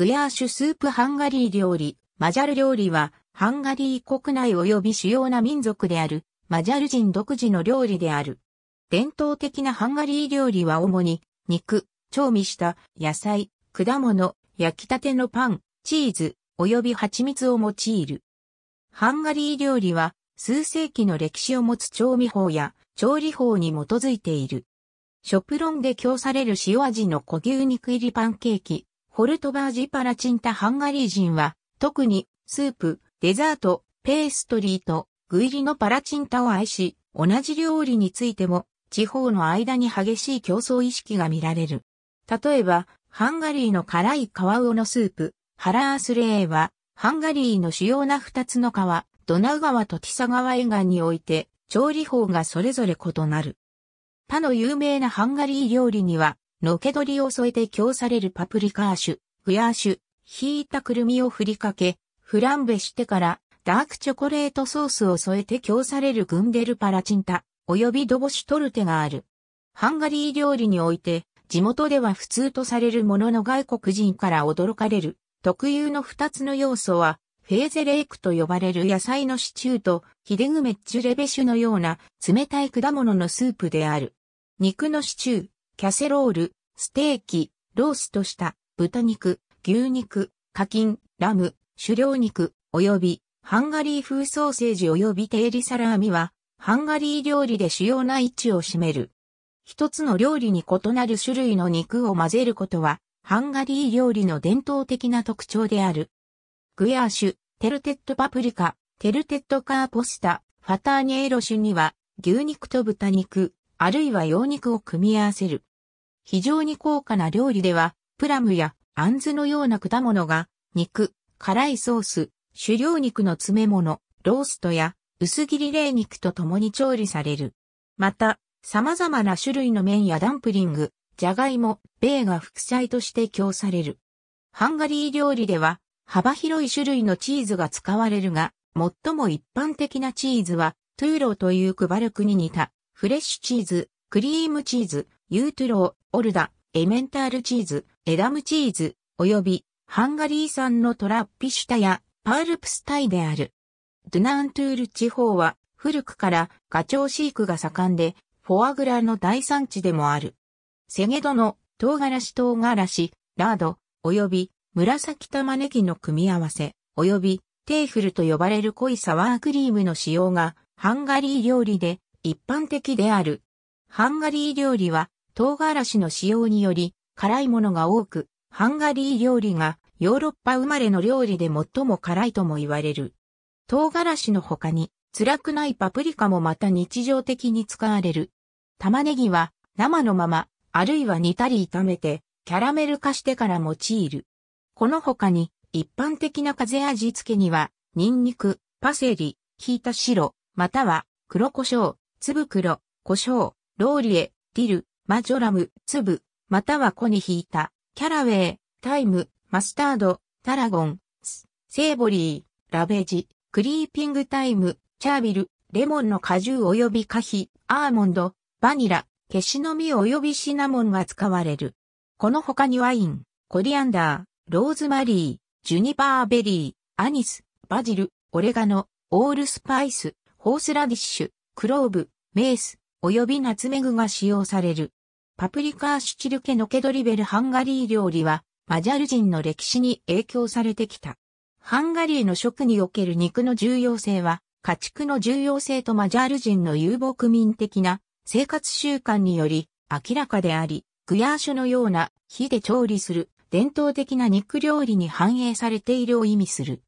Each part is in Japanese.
グヤーシュスープハンガリー料理、マジャル料理は、ハンガリー国内及び主要な民族である、マジャル人独自の料理である。伝統的なハンガリー料理は主に、肉、調味した野菜、果物、焼きたてのパン、チーズ、及び蜂蜜を用いる。ハンガリー料理は、数世紀の歴史を持つ調味法や調理法に基づいている。ショプロンで供される塩味の小牛肉入りパンケーキ、ホルトバージパラチンタハンガリー人は、特に、スープ、デザート、ペーストリーと、具入りのパラチンタを愛し、同じ料理についても、地方の間に激しい競争意識が見られる。例えば、ハンガリーの辛いカワウオのスープ、ハラースレーは、ハンガリーの主要な二つの川、ドナウ川とティサ川沿岸において、調理法がそれぞれ異なる。他の有名なハンガリー料理には、のけどりを添えて供されるパプリカーシュ、フヤーシュ、ひいたくるみをふりかけ、フランベしてから、ダークチョコレートソースを添えて供されるグンデルパラチンタ、およびドボシュトルテがある。ハンガリー料理において、地元では普通とされるものの外国人から驚かれる、特有の二つの要素は、フェーゼレークと呼ばれる野菜のシチューと、ヒデグメッチュレベシュのような冷たい果物のスープである。肉のシチュー、キャセロール、ステーキ、ローストした豚肉、牛肉、課金、ラム、狩猟肉、及びハンガリー風ソーセージ及びテーリサラーミは、ハンガリー料理で主要な位置を占める。一つの料理に異なる種類の肉を混ぜることは、ハンガリー料理の伝統的な特徴である。グヤーシュ、テルテッドパプリカ、テルテッドカーポスタ、ファターニエロシュには、牛肉と豚肉、あるいは羊肉を組み合わせる。非常に高価な料理では、プラムやアンズのような果物が、肉、辛いソース、狩猟肉の詰め物、ローストや薄切り冷肉と共に調理される。また、様々な種類の麺やダンプリング、じゃがいも、米が副菜として供される。ハンガリー料理では、幅広い種類のチーズが使われるが、最も一般的なチーズは、トゥーローというクバルクに似た、フレッシュチーズ、クリームチーズ、ユートゥロー、オルダ、エメンタールチーズ、エダムチーズ、及び、ハンガリー産のトラッピシュタや、パールプスタイである。ドゥナントゥール地方は、古くからガチョウ飼育が盛んで、フォアグラの大産地でもある。セゲドの唐辛子唐辛子、ラード、及び紫玉ねぎの組み合わせ、及びテーフルと呼ばれる濃いサワークリームの使用がハンガリー料理で一般的である。ハンガリー料理は唐辛子の使用により、辛いものが多く、ハンガリー料理がヨーロッパ生まれの料理で最も辛いとも言われる。唐辛子の他に、辛くないパプリカもまた日常的に使われる。玉ねぎは生のまま、あるいは煮たり炒めて、キャラメル化してから用いる。この他に、一般的な風味付けには、ニンニク、パセリ、ひいた白、または黒胡椒、粒黒、胡椒、ローリエ、ディル、マジョラム、粒、または粉に引いた、キャラウェイ、タイム、マスタード、タラゴン、セーボリー、ラベジ、クリーピングタイム、チャービル、レモンの果汁及び可否、アーモンド、バニラ、消しの実及びシナモンが使われる。この他にワイン、コリアンダー、ローズマリー、ジュニパーベリー、アニス、バジル、オレガノ、オールスパイス、ホースラディッシュ、クローブ、メース、及びナツメグが使用される。パプリカーシュチルケのケドリベルハンガリー料理は、マジャル人の歴史に影響されてきた。ハンガリーの食における肉の重要性は、家畜の重要性とマジャール人の遊牧民的な生活習慣により明らかであり、グヤーショのような火で調理する伝統的な肉料理に反映されているを意味する。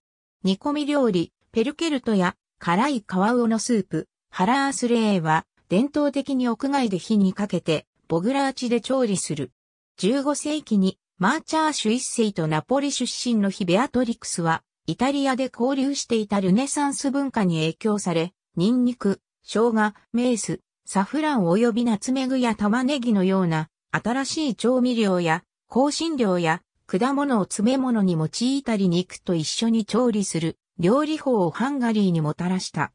煮込み料理、ペルケルトや辛いカワウオのスープ、ハラースレーは伝統的に屋外で火にかけてボグラーチで調理する。15世紀にマーチャーシュ一世とナポリ出身の日ベアトリクスは、イタリアで交流していたルネサンス文化に影響され、ニンニク、生姜、メース、サフラン及びナツメグや玉ねぎのような新しい調味料や香辛料や果物を詰め物に用いたり肉と一緒に調理する料理法をハンガリーにもたらした。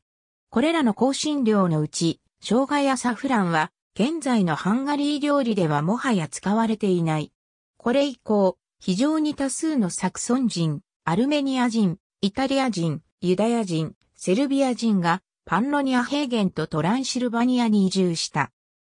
これらの香辛料のうち、生姜やサフランは現在のハンガリー料理ではもはや使われていない。これ以降、非常に多数のサクソン人、アルメニア人、イタリア人、ユダヤ人、セルビア人がパンロニア平原とトランシルバニアに移住した。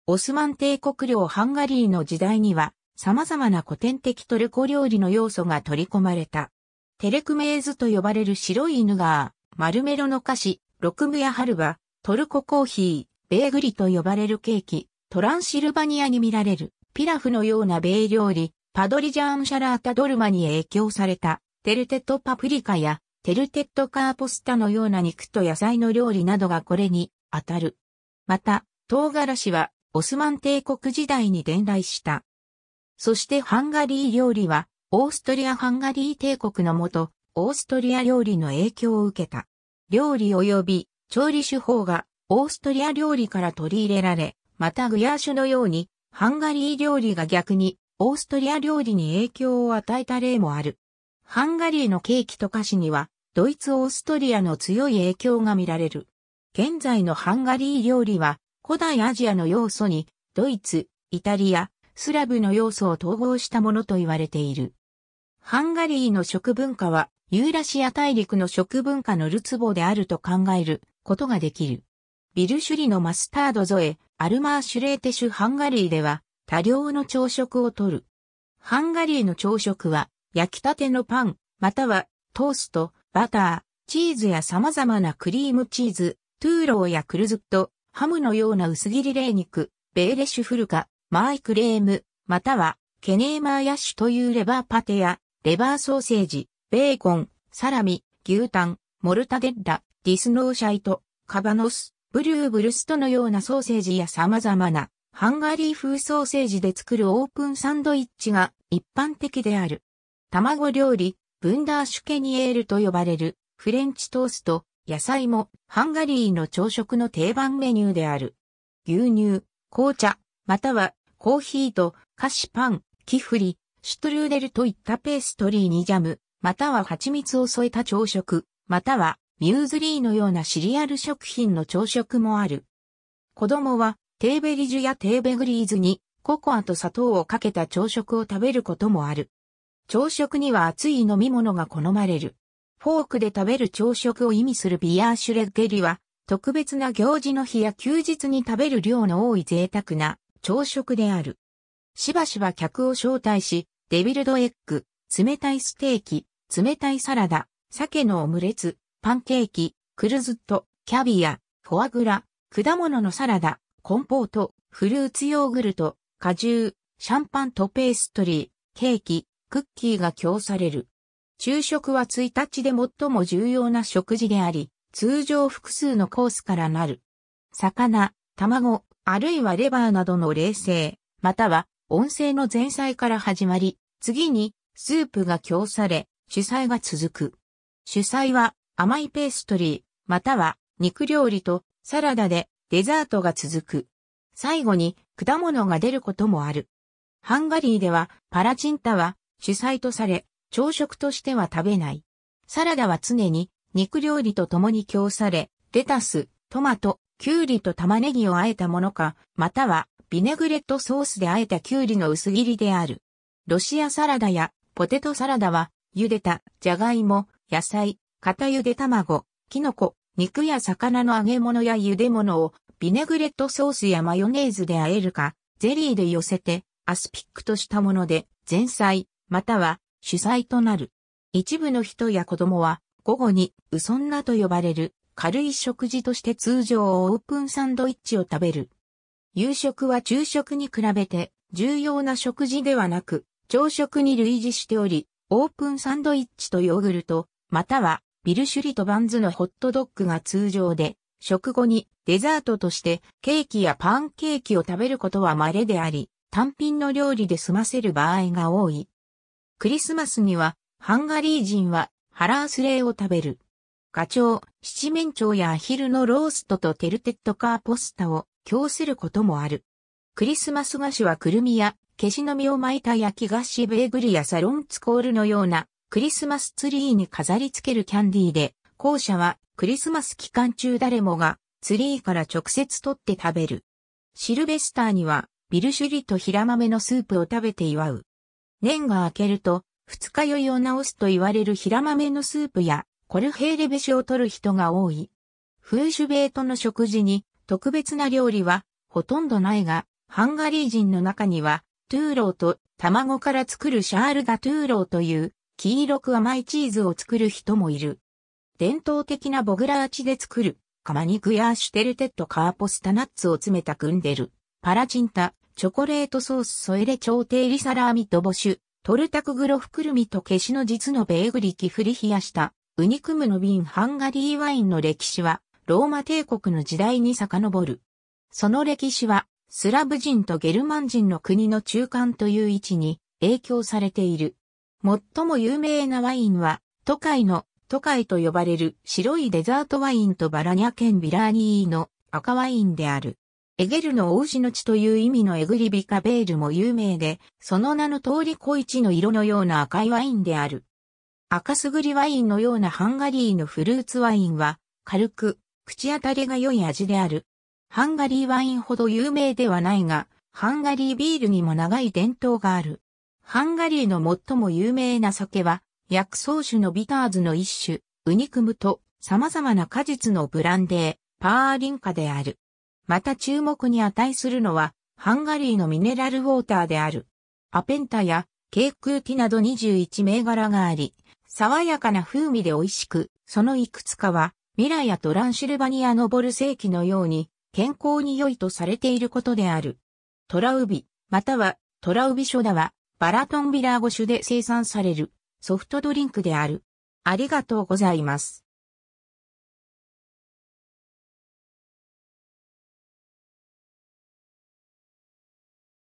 オスマン帝国領ハンガリーの時代には様々な古典的トルコ料理の要素が取り込まれた。テレクメーズと呼ばれる白い犬が、マルメロの菓子、ロクムヤハルバ、トルココーヒー、ベーグリと呼ばれるケーキ、トランシルバニアに見られる、ピラフのような米料理、パドリジャーンシャラータドルマに影響された、テルテッドパプリカや、テルテッドカーポスタのような肉と野菜の料理などがこれに当たる。また、唐辛子はオスマン帝国時代に伝来した。そしてハンガリー料理はオーストリア・ハンガリー帝国のもと、オーストリア料理の影響を受けた。料理及び調理手法がオーストリア料理から取り入れられ、またグヤーシュのように、ハンガリー料理が逆に、オーストリア料理に影響を与えた例もある。ハンガリーのケーキと菓子には、ドイツ・オーストリアの強い影響が見られる。現在のハンガリー料理は、古代アジアの要素に、ドイツ、イタリア、スラブの要素を統合したものと言われている。ハンガリーの食文化は、ユーラシア大陸の食文化のルツボであると考えることができる。ビルシュリのマスタード添え、アルマーシュレーテシュハンガリーでは、多量の朝食をとる。ハンガリーの朝食は、焼きたてのパン、または、トースト、バター、チーズや様々なクリームチーズ、トゥーローやクルズット、ハムのような薄切り冷肉、ベーレシュフルカ、マイクレーム、または、ケネーマーヤッシュというレバーパテや、レバーソーセージ、ベーコン、サラミ、牛タン、モルタデッラ、ディスノーシャイト、カバノス、ブリューブルストのようなソーセージや様々なハンガリー風ソーセージで作るオープンサンドイッチが一般的である。卵料理、ブンダーシュケニエールと呼ばれるフレンチトースト、野菜もハンガリーの朝食の定番メニューである。牛乳、紅茶、またはコーヒーと菓子パン、キフリ、シュトルーデルといったペーストリーにジャム、または蜂蜜を添えた朝食、またはミューズリーのようなシリアル食品の朝食もある。子供はテーベリジュやテーベグリーズにココアと砂糖をかけた朝食を食べることもある。朝食には熱い飲み物が好まれる。フォークで食べる朝食を意味するビアーシュレッゲリは、特別な行事の日や休日に食べる量の多い贅沢な朝食である。しばしば客を招待し、デビルドエッグ、冷たいステーキ、冷たいサラダ、鮭のオムレツ、パンケーキ、クルズット、キャビア、フォアグラ、果物のサラダ、コンポート、フルーツヨーグルト、果汁、シャンパンとペーストリー、ケーキ、クッキーが供される。昼食は1日で最も重要な食事であり、通常複数のコースからなる。魚、卵、あるいはレバーなどの冷製、または温製の前菜から始まり、次にスープが供され、主菜が続く。主菜は甘いペーストリー、または肉料理とサラダでデザートが続く。最後に果物が出ることもある。ハンガリーではパラチンタは主菜とされ、朝食としては食べない。サラダは常に肉料理と共に供され、レタス、トマト、キュウリと玉ねぎを和えたものか、またはビネグレットソースで和えたキュウリの薄切りである。ロシアサラダやポテトサラダは茹でたじゃがいも、野菜、片茹で卵、キノコ、肉や魚の揚げ物や茹で物をビネグレットソースやマヨネーズで和えるか、ゼリーで寄せてアスピックとしたもので前菜、または主菜となる。一部の人や子供は午後にウソンナと呼ばれる軽い食事として通常オープンサンドイッチを食べる。夕食は昼食に比べて重要な食事ではなく朝食に類似しており、オープンサンドイッチとヨーグルト、またはビルシュリとバンズのホットドッグが通常で、食後にデザートとしてケーキやパンケーキを食べることは稀であり、単品の料理で済ませる場合が多い。クリスマスには、ハンガリー人はハラースレーを食べる。ガチョウ、七面鳥やアヒルのローストとテルテッドカーポスタを供することもある。クリスマス菓子はクルミや、消しの実を巻いた焼き菓子ベーグルやサロンツコールのようなクリスマスツリーに飾り付けるキャンディーで、校舎はクリスマス期間中誰もがツリーから直接取って食べる。シルベスターにはビルシュリと平豆のスープを食べて祝う。年が明けると二日酔いを治すと言われる平豆のスープやコルヘーレベシを取る人が多い。フーシュベートの食事に特別な料理はほとんどないが、ハンガリー人の中にはトゥーローと卵から作るシャールガトゥーローという黄色く甘いチーズを作る人もいる。伝統的なボグラーチで作る、釜肉やシュテルテッドカーポスタナッツを詰めたクンデル、パラチンタ、チョコレートソース添えれ調定、リサラーミドボシュ、トルタクグロフクルミと消しの実のベーグリキフリヒヤした、ウニクムの瓶ハンガリーワインの歴史は、ローマ帝国の時代に遡る。その歴史は、スラブ人とゲルマン人の国の中間という位置に影響されている。最も有名なワインは、都会の都会と呼ばれる白いデザートワインとバラニャ県ビラーニーの赤ワインである。エゲルの大牛の血という意味のエグリビカベールも有名で、その名の通り小市の色のような赤いワインである。赤すぐりワインのようなハンガリーのフルーツワインは、軽く、口当たりが良い味である。ハンガリーワインほど有名ではないが、ハンガリービールにも長い伝統がある。ハンガリーの最も有名な酒は、薬草酒のビターズの一種、ウニクムと様々な果実のブランデー、パーリンカである。また注目に値するのは、ハンガリーのミネラルウォーターである。アペンタや、ケークーティなど21銘柄があり、爽やかな風味で美味しく、そのいくつかは、ミラやトランシルバニアのボルセーキのように、健康に良いとされていることである。トラウビ、またはトラウビショダは、バラトンビラー語種で生産されるソフトドリンクである。ありがとうございます。